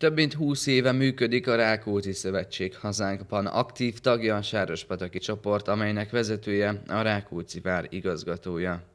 Több mint 20 éve működik a Rákóczi Szövetség hazánkban aktív tagja a Sárospataki csoport, amelynek vezetője a Rákóczi vár igazgatója.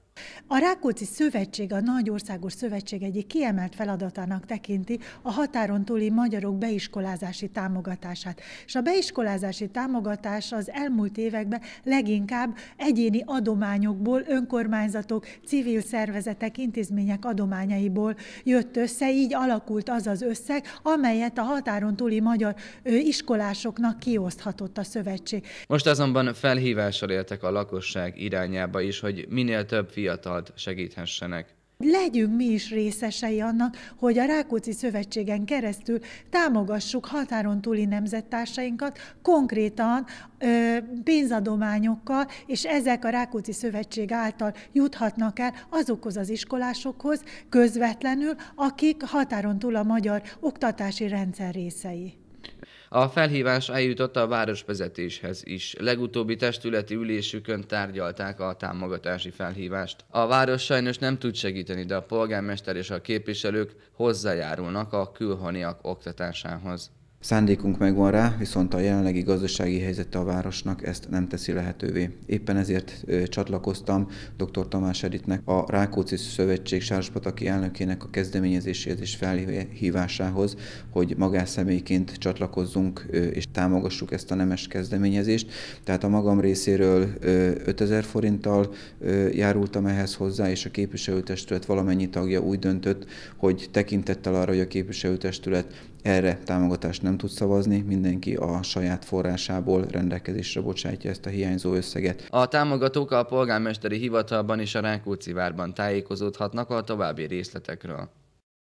A Rákóczi Szövetség a Nagyországos Szövetség egyik kiemelt feladatának tekinti a határon túli magyarok beiskolázási támogatását. És a beiskolázási támogatás az elmúlt években leginkább egyéni adományokból, önkormányzatok, civil szervezetek, intézmények adományaiból jött össze, így alakult az az összeg, amelyet a határon túli magyar iskolásoknak kioszthatott a szövetség. Most azonban felhívással éltek a lakosság irányába is, hogy minél több fiatal fiatalt segíthessenek. Legyünk mi is részesei annak, hogy a Rákóczi Szövetségen keresztül támogassuk határon túli nemzettársainkat konkrétan ö, pénzadományokkal, és ezek a Rákóczi Szövetség által juthatnak el azokhoz az iskolásokhoz közvetlenül, akik határon túl a magyar oktatási rendszer részei. A felhívás eljutott a városvezetéshez is. Legutóbbi testületi ülésükön tárgyalták a támogatási felhívást. A város sajnos nem tud segíteni, de a polgármester és a képviselők hozzájárulnak a külhoniak oktatásához. Szándékunk megvan rá, viszont a jelenlegi gazdasági helyzete a városnak ezt nem teszi lehetővé. Éppen ezért csatlakoztam dr. Tamás Editnek a Rákóczi Szövetség Sárospataki elnökének a kezdeményezéséhez és felhívásához, hogy magánszemélyként csatlakozzunk és támogassuk ezt a nemes kezdeményezést. Tehát a magam részéről 5000 forinttal járultam ehhez hozzá, és a képviselőtestület valamennyi tagja úgy döntött, hogy tekintettel arra, hogy a képviselőtestület erre támogatást nem nem tud szavazni, mindenki a saját forrásából rendelkezésre bocsátja ezt a hiányzó összeget. A támogatók a polgármesteri hivatalban és a Rákóczi várban tájékozódhatnak a további részletekről.